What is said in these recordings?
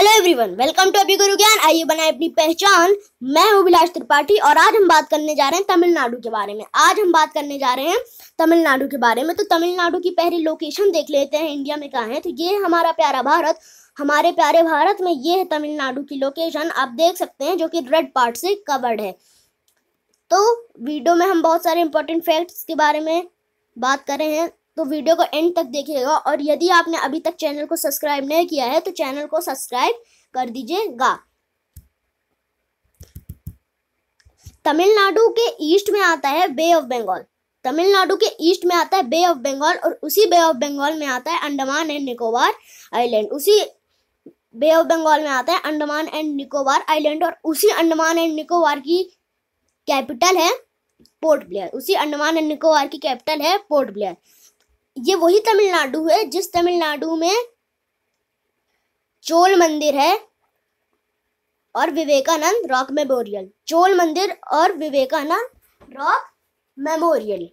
hello everyone welcome to अभी गुरु ज्ञान आइए बनाए अपनी पहचान मैं हूं विलास त्रिपाठी और आज हम बात करने जा रहे हैं तमिलनाडु के बारे में आज हम बात करने जा रहे हैं तमिलनाडु के बारे में तो तमिलनाडु की पहली लोकेशन देख लेते हैं इंडिया में कहाँ है तो ये हमारा प्यारा भारत हमारे प्यारे भारत में ये है तमिलनाडु की लोकेशन आप देख सकते हैं जो कि रेड पार्ट से कवर्ड है तो वीडियो में हम बहुत सारे इंपॉर्टेंट फैक्ट्स के बारे में बात कर रहे हैं तो वीडियो को एंड तक देखिएगा और यदि आपने अभी तक चैनल को सब्सक्राइब नहीं किया है तो चैनल को सब्सक्राइब कर दीजिएगा तमिलनाडु के ईस्ट में आता है बे ऑफ बंगाल तमिलनाडु के ईस्ट में आता है बे ऑफ बंगाल और उसी बे ऑफ बंगाल में आता है अंडमान एंड निकोबार आइलैंड उसी बे ऑफ बंगाल में आता है अंडमान एंड निकोबार आइलैंड और उसी अंडमान एंड निकोबार की कैपिटल है पोर्ट ब्लेयर उसी अंडमान एंड निकोबार की कैपिटल है पोर्ट ब्लेयर ये वही तमिलनाडु है जिस तमिलनाडु में चोल मंदिर है और विवेकानंद रॉक मेमोरियल चोल मंदिर और विवेकानंद रॉक मेमोरियल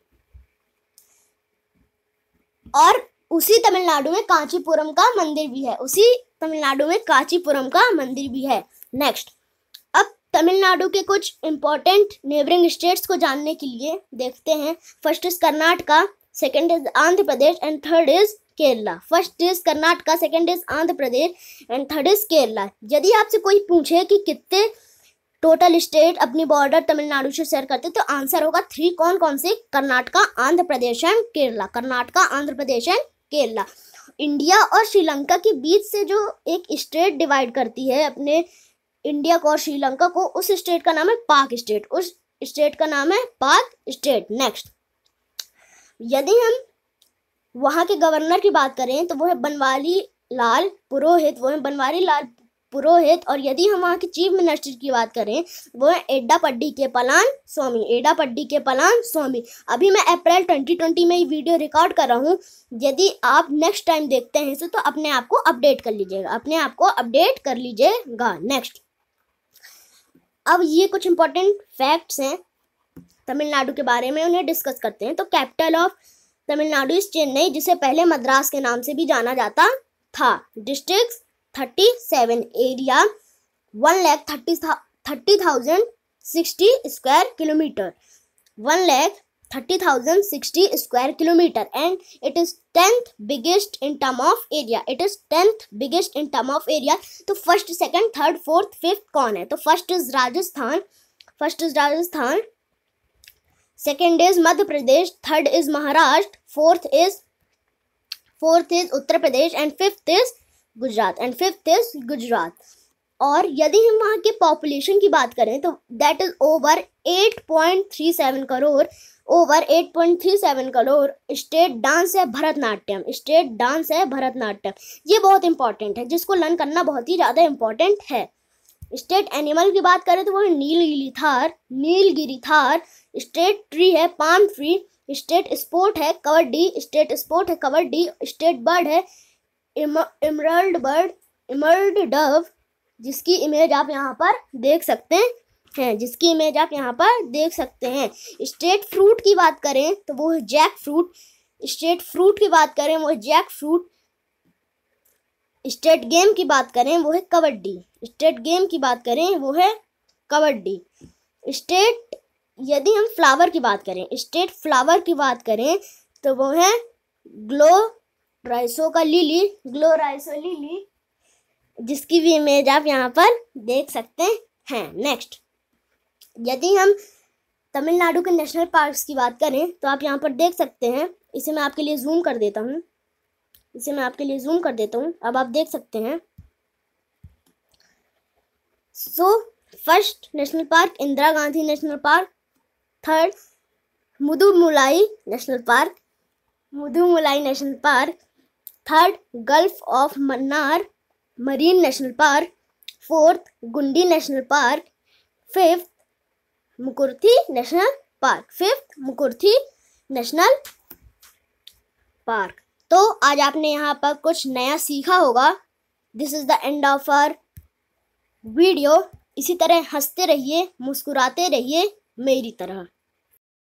और उसी तमिलनाडु में कांचीपुरम का मंदिर भी है उसी तमिलनाडु में कांचीपुरम का मंदिर भी है नेक्स्ट अब तमिलनाडु के कुछ इंपॉर्टेंट नेबरिंग स्टेट्स को जानने के लिए देखते हैं first is Karnataka second is Andhra Pradesh and third is Kerala first is Karnataka second is Andhra Pradesh and third is Kerala यदि आपसे कोई पूछे कि कितने टोटल स्टेट अपनी बॉर्डर तमिलनाडु से शेयर करते तो आंसर होगा थ्री कौन कौन से Karnataka Andhra Pradesh and Kerala Karnataka Andhra Pradesh and Kerala India और श्रीलंका के बीच से जो एक स्टेट डिवाइड करती है अपने इंडिया को और श्रीलंका को उस स्टेट का नाम है पाक स्टेट उस स्टेट का नाम है पाक स्टेट नेक्स्ट यदि हम वहाँ के गवर्नर की बात करें तो वो है बनवारी लाल पुरोहित वो है बनवारी लाल पुरोहित और यदि हम वहाँ के चीफ मिनिस्टर की बात करें वो है एड्डा पड्डी के पलान स्वामी एड्डा पड्डी के पलान स्वामी अभी मैं अप्रैल 2020 में ये वीडियो रिकॉर्ड कर रहा हूँ यदि आप नेक्स्ट टाइम देखते हैं तो अपने आप को अपडेट कर लीजिएगा अपने आप को अपडेट कर लीजिएगा नेक्स्ट अब ये कुछ इंपॉर्टेंट फैक्ट्स हैं तमिलनाडु के बारे में उन्हें डिस्कस करते हैं तो capital of Tamil Nadu is Chennai जिसे पहले मद्रास के नाम से भी जाना जाता था district thirty seven area one lakh thirty thirty thousand sixty square kilometre one lakh thirty thousand sixty square kilometre and it is tenth biggest in term of area it is tenth biggest in term of area तो first second third fourth fifth कौन है तो first is Rajasthan first is Rajasthan second is Madhya Pradesh third is Maharashtra fourth is fourth is Uttar Pradesh and fifth is Gujarat and fifth is Gujarat और यदि हम वहाँ के population की बात करें तो that is over 8.37 crore over 8.37 crore state dance है भरतनाट्यम स्टेट डांस है भरतनाट्यम ये बहुत इंपॉर्टेंट है जिसको लर्न करना बहुत ही ज़्यादा इम्पॉर्टेंट है स्टेट एनिमल की बात करें तो वो Nilgiri tahr Nilgiri tahr state tree है पाम ट्री स्टेट स्पोर्ट है कबड्डी स्टेट स्पोर्ट है कबड्डी स्टेट बर्ड है इमरल्ड बर्ड इमरल्ड डव जिसकी इमेज आप यहाँ पर देख सकते हैं हैं जिसकी इमेज आप यहाँ पर देख सकते हैं स्टेट फ्रूट की बात करें तो वो है जैक फ्रूट स्टेट फ्रूट की बात करें वो है जैक फ्रूट स्टेट गेम की बात करें वो है कबड्डी स्टेट गेम की बात करें वो है कबड्डी स्टेट यदि हम फ्लावर की बात करें स्टेट फ्लावर की बात करें तो वो है ग्लो राइसो का लिली ग्लो राइसो लिली जिसकी भी इमेज आप यहाँ पर देख सकते हैं नेक्स्ट यदि हम तमिलनाडु के नेशनल पार्क्स की बात करें तो आप यहाँ पर देख सकते हैं इसे मैं आपके लिए जूम कर देता हूँ इसे मैं आपके लिए जूम कर देता हूँ अब आप देख सकते हैं so first national park Indira Gandhi national park third Mudumalai national park Mudumalai national park third gulf of Mannar marine national park fourth Guindy national park fifth Mukurthi national park fifth Mukurthi national park तो आज आपने यहाँ पर कुछ नया सीखा होगा this is the end of our video इसी तरह हंसते रहिए मुस्कुराते रहिए मेरी तरह